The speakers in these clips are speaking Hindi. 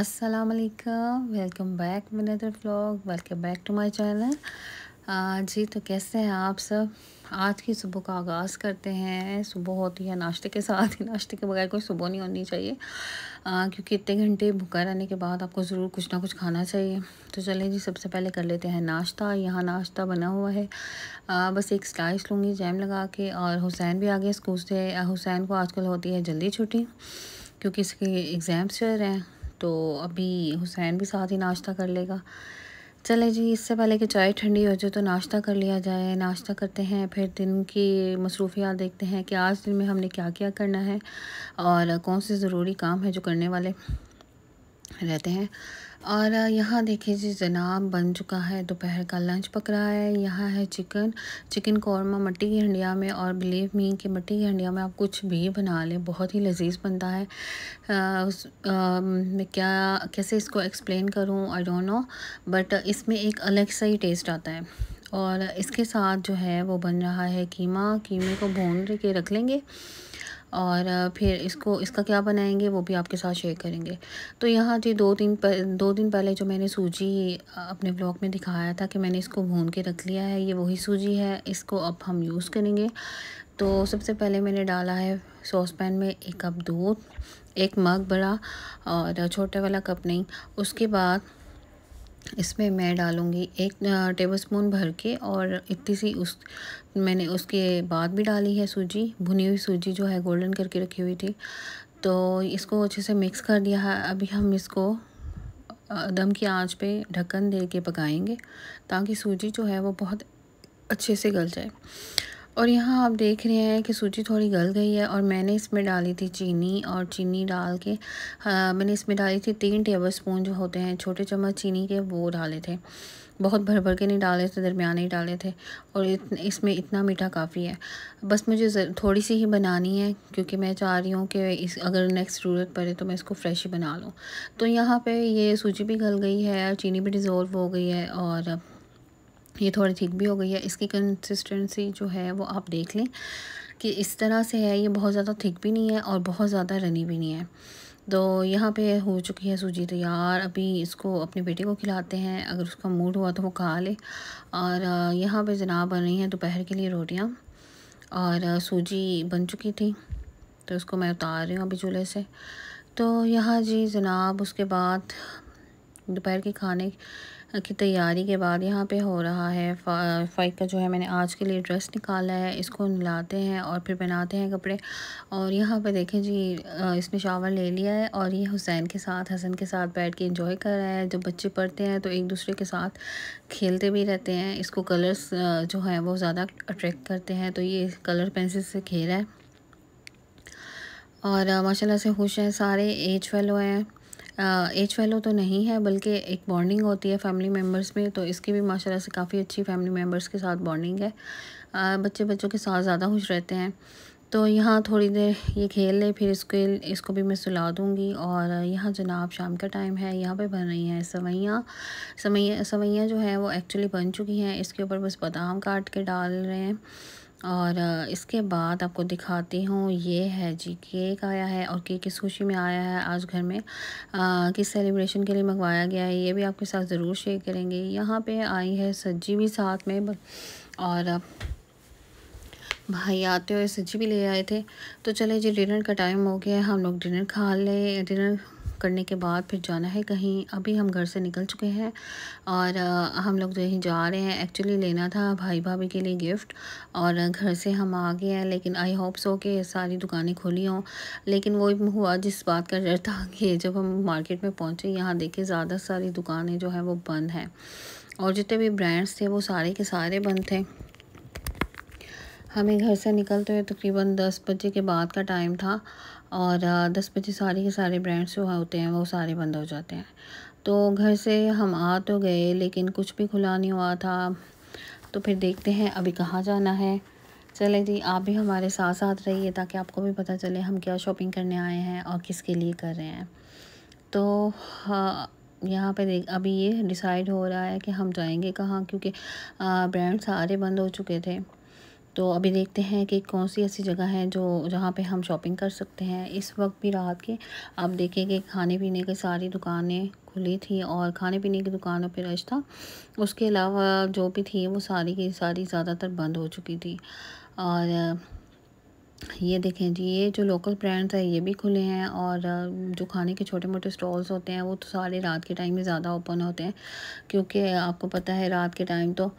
अस्सलाम वालेकुम वेलकम बैक मेरे other vlog welcome back to my channel जी तो कैसे हैं आप सब आज की सुबह का आगाज़ करते हैं सुबह होती है नाश्ते के साथ ही नाश्ते के बगैर कोई सुबह नहीं होनी चाहिए आ, uh, क्योंकि इतने घंटे भूखा रहने के बाद आपको ज़रूर कुछ ना कुछ खाना चाहिए तो चलें जी सबसे पहले कर लेते हैं नाश्ता यहाँ नाश्ता बना हुआ है आ, uh, बस एक स्लाइस लूँगी जैम लगा के और हुसैन भी आ गया स्कूल से uh, हुसैन को आजकल होती है जल्दी छुट्टी क्योंकि इसके एग्ज़ाम्स चल रहे हैं तो अभी हुसैन भी साथ ही नाश्ता कर लेगा चले जी इससे पहले कि चाय ठंडी हो जाए तो नाश्ता कर लिया जाए नाश्ता करते हैं फिर दिन की मसरूफियात देखते हैं कि आज दिन में हमने क्या क्या करना है और कौन से ज़रूरी काम है जो करने वाले रहते हैं और यहाँ देखिए जी जनाब बन चुका है दोपहर का लंच पक रहा है यहाँ है चिकन चिकन कौरमा मट्टी की हंडिया में और बिलीव मी कि मट्टी की हंडिया में आप कुछ भी बना लें बहुत ही लजीज बनता है आ, उस, आ, मैं क्या कैसे इसको एक्सप्लेन करूँ आई डोंट नो बट इसमें एक अलग सा ही टेस्ट आता है और इसके साथ जो है वो बन रहा है कीमा कीमे को भून के रख लेंगे और फिर इसको इसका क्या बनाएंगे वो भी आपके साथ शेयर करेंगे तो यहाँ जी दो दिन पर दो दिन पहले जो मैंने सूजी अपने ब्लॉग में दिखाया था कि मैंने इसको भून के रख लिया है ये वही सूजी है इसको अब हम यूज़ करेंगे तो सबसे पहले मैंने डाला है सॉस पैन में एक कप दूध एक मग बड़ा और छोटे वाला कप नहीं उसके बाद इसमें मैं डालूँगी एक टेबलस्पून भर के और इतनी सी उस मैंने उसके बाद भी डाली है सूजी भुनी हुई सूजी जो है गोल्डन करके रखी हुई थी तो इसको अच्छे से मिक्स कर दिया है अभी हम इसको दम की आंच पे ढक्कन दे के पकाएंगे ताकि सूजी जो है वो बहुत अच्छे से गल जाए और यहाँ आप देख रहे हैं कि सूजी थोड़ी गल गई है और मैंने इसमें डाली थी चीनी और चीनी डाल के आ, हाँ, मैंने इसमें डाली थी तीन टेबल स्पून जो होते हैं छोटे चम्मच चीनी के वो डाले थे बहुत भर भर के नहीं डाले थे दरमियाने ही डाले थे और इत, इसमें इतना मीठा काफ़ी है बस मुझे थोड़ी सी ही बनानी है क्योंकि मैं चाह रही हूँ कि इस अगर नेक्स्ट ज़रूरत पड़े तो मैं इसको फ्रेश ही बना लूँ तो यहाँ पे ये सूजी भी गल गई है चीनी भी डिज़ोल्व हो गई है और ये थोड़ी ठीक भी हो गई है इसकी कंसिस्टेंसी जो है वो आप देख लें कि इस तरह से है ये बहुत ज़्यादा थिक भी नहीं है और बहुत ज़्यादा रनी भी नहीं है तो यहाँ पे हो चुकी है सूजी तैयार अभी इसको अपने बेटे को खिलाते हैं अगर उसका मूड हुआ तो वो खा ले और यहाँ पे जनाब बन रही हैं दोपहर के लिए रोटियाँ और सूजी बन चुकी थी तो उसको मैं उतार रही हूँ अभी चूल्हे से तो यहाँ जी जनाब उसके बाद दोपहर के खाने की तैयारी के बाद यहाँ पे हो रहा है फाइक का जो है मैंने आज के लिए ड्रेस निकाला है इसको मिलाते हैं और फिर पहनाते हैं कपड़े और यहाँ पे देखें जी इसने शावर ले लिया है और ये हुसैन के साथ हसन के साथ बैठ के इंजॉय कर रहा है जब बच्चे पढ़ते हैं तो एक दूसरे के साथ खेलते भी रहते हैं इसको कलर्स जो है वो ज़्यादा अट्रैक्ट करते हैं तो ये कलर पेंसिल से खेल रहा है और माशाल्लाह से खुश हैं सारे एज फेलो हैं एज फैलो तो नहीं है बल्कि एक बॉन्डिंग होती है फैमिली मेम्बर्स में तो इसकी भी माशाल्लाह से काफ़ी अच्छी फैमिली मेम्बर्स के साथ बॉन्डिंग है आ, बच्चे बच्चों के साथ ज़्यादा खुश रहते हैं तो यहाँ थोड़ी देर ये खेल ले फिर इसको इसको भी मैं सुला दूँगी और यहाँ जनाब शाम का टाइम है यहाँ पे बन रही हैं सवैयाँ सवैया सवैयाँ जो है वो एक्चुअली बन चुकी हैं इसके ऊपर बस बादाम काट के डाल रहे हैं और इसके बाद आपको दिखाती हूँ ये है जी केक आया है और केक किस खुशी में आया है आज घर में आ, किस सेलिब्रेशन के लिए मंगवाया गया है ये भी आपके साथ ज़रूर शेयर करेंगे यहाँ पे आई है सज्जी भी साथ में और भाई आते हुए सज्जी भी ले आए थे तो चले जी डिनर का टाइम हो गया हम लोग डिनर खा ले डिनर करने के बाद फिर जाना है कहीं अभी हम घर से निकल चुके हैं और हम लोग जो है जा रहे हैं एक्चुअली लेना था भाई भाभी के लिए गिफ्ट और घर से हम आ गए हैं लेकिन आई होप सो कि सारी दुकानें खुली हों लेकिन वो हुआ जिस बात का डर था कि जब हम मार्केट में पहुँचे यहाँ देखे ज़्यादा सारी दुकानें जो हैं वो बंद हैं और जितने भी ब्रांड्स थे वो सारे के सारे बंद थे हमें घर से निकलते हुए तकरीबन दस बजे के बाद का टाइम था और दस बजे सारे के सारे ब्रांड्स जो होते हैं वो सारे बंद हो जाते हैं तो घर से हम आ तो गए लेकिन कुछ भी खुला नहीं हुआ था तो फिर देखते हैं अभी कहाँ जाना है चले जी आप भी हमारे साथ साथ रहिए ताकि आपको भी पता चले हम क्या शॉपिंग करने आए हैं और किसके लिए कर रहे हैं तो यहाँ पे देख अभी ये डिसाइड हो रहा है कि हम जाएंगे कहाँ क्योंकि ब्रांड सारे बंद हो चुके थे तो अभी देखते हैं कि कौन सी ऐसी जगह है जो जहाँ पे हम शॉपिंग कर सकते हैं इस वक्त भी रात के आप देखिए कि खाने पीने की सारी दुकानें खुली थी और खाने पीने की दुकानों पर रश था उसके अलावा जो भी थी वो सारी की सारी ज़्यादातर बंद हो चुकी थी और ये देखें जी ये जो लोकल ब्रांड्स हैं ये भी खुले हैं और जो खाने के छोटे मोटे स्टॉल्स होते हैं वो तो सारे रात के टाइम में ज़्यादा ओपन होते हैं क्योंकि आपको पता है रात के टाइम तो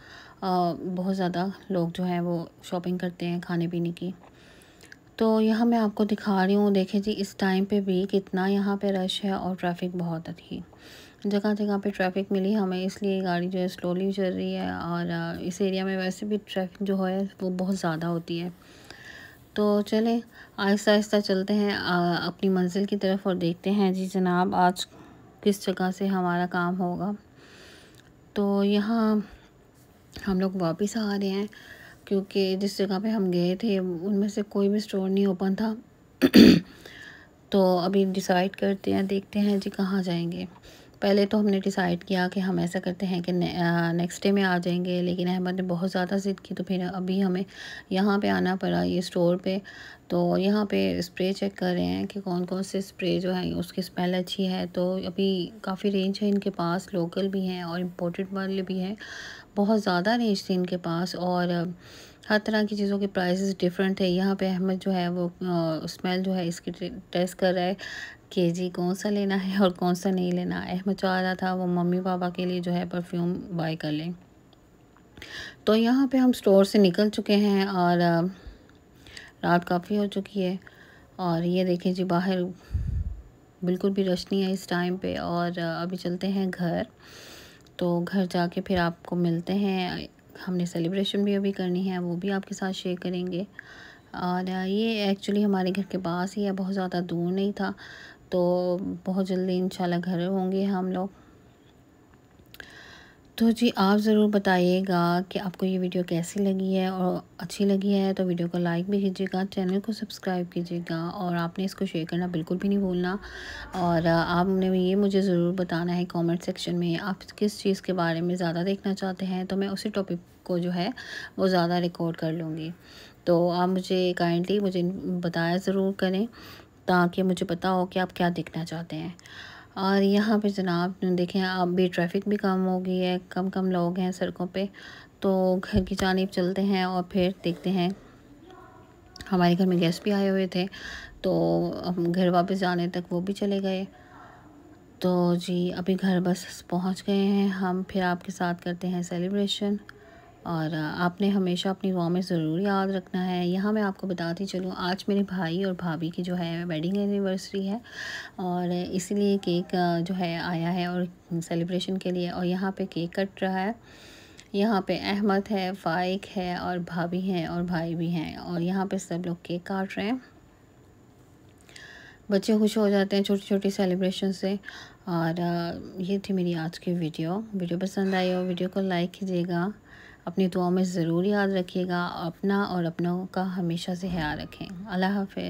बहुत ज़्यादा लोग जो हैं वो शॉपिंग करते हैं खाने पीने की तो यहाँ मैं आपको दिखा रही हूँ देखें जी इस टाइम पे भी कितना यहाँ पे रश है और ट्रैफिक बहुत थी जगह जगह पे ट्रैफिक मिली हमें इसलिए गाड़ी जो है स्लोली चल रही है और इस एरिया में वैसे भी ट्रैफिक जो है वो बहुत ज़्यादा होती है तो चलें आहिस्ता आहिस्ता चलते हैं अपनी मंजिल की तरफ और देखते हैं जी जनाब आज किस जगह से हमारा काम होगा तो यहाँ हम लोग वापस आ रहे हैं क्योंकि जिस जगह पे हम गए थे उनमें से कोई भी स्टोर नहीं ओपन था तो अभी डिसाइड करते हैं देखते हैं जी कहाँ जाएंगे पहले तो हमने डिसाइड किया कि हम ऐसा करते हैं कि नेक्स्ट डे में आ जाएंगे लेकिन अहमद ने बहुत ज़्यादा ज़िद की तो फिर अभी हमें यहाँ पे आना पड़ा ये स्टोर पे तो यहाँ पे स्प्रे चेक कर रहे हैं कि कौन कौन से स्प्रे जो है उसकी स्मेल अच्छी है तो अभी काफ़ी रेंज है इनके पास लोकल भी हैं और इम्पोर्टेड वाले भी हैं बहुत ज़्यादा रेंज थी इनके पास और हर तरह की चीज़ों के प्राइसेस डिफरेंट है यहाँ पे अहमद जो है वो स्मेल जो है इसकी टेस्ट कर रहा है कि जी कौन सा लेना है और कौन सा नहीं लेना अहमद चाह रहा था वो मम्मी पापा के लिए जो है परफ्यूम बाय कर लें तो यहाँ पे हम स्टोर से निकल चुके हैं और रात काफ़ी हो चुकी है और ये देखें जी बाहर बिल्कुल भी रश नहीं है इस टाइम पर और अभी चलते हैं घर तो घर जाके फिर आपको मिलते हैं हमने सेलिब्रेशन भी अभी करनी है वो भी आपके साथ शेयर करेंगे और ये एक्चुअली हमारे घर के पास ही है बहुत ज़्यादा दूर नहीं था तो बहुत जल्दी इंशाल्लाह घर होंगे हम लोग तो जी आप ज़रूर बताइएगा कि आपको ये वीडियो कैसी लगी है और अच्छी लगी है तो वीडियो को लाइक भी कीजिएगा चैनल को सब्सक्राइब कीजिएगा और आपने इसको शेयर करना बिल्कुल भी नहीं भूलना और आपने ये मुझे ज़रूर बताना है कमेंट सेक्शन में आप किस चीज़ के बारे में ज़्यादा देखना चाहते हैं तो मैं उसी टॉपिक को जो है वो ज़्यादा रिकॉर्ड कर लूँगी तो आप मुझे काइंडली मुझे बताया ज़रूर करें ताकि मुझे पता हो कि आप क्या देखना चाहते हैं और यहाँ पे जनाब देखें अब भी ट्रैफिक भी कम हो गई है कम कम लोग हैं सड़कों पे तो घर की जानब चलते हैं और फिर देखते हैं हमारे घर में गेस्ट भी आए हुए थे तो हम घर वापस जाने तक वो भी चले गए तो जी अभी घर बस पहुँच गए हैं हम फिर आपके साथ करते हैं सेलिब्रेशन और आपने हमेशा अपनी दुआ में ज़रूर याद रखना है यहाँ मैं आपको बताती चलूँ आज मेरे भाई और भाभी की जो है वेडिंग एनिवर्सरी है और इसीलिए केक जो है आया है और सेलिब्रेशन के लिए और यहाँ पे केक कट रहा है यहाँ पे अहमद है फाइक है और भाभी हैं और भाई भी हैं और यहाँ पे सब लोग केक काट रहे हैं बच्चे खुश हो जाते हैं छोटी छोटी सेलिब्रेशन से और ये थी मेरी आज की वीडियो वीडियो पसंद आई हो वीडियो को लाइक कीजिएगा अपनी दुआओं में ज़रूर याद रखिएगा अपना और अपनों का हमेशा से ख्याल रखें अल्लाह हाफ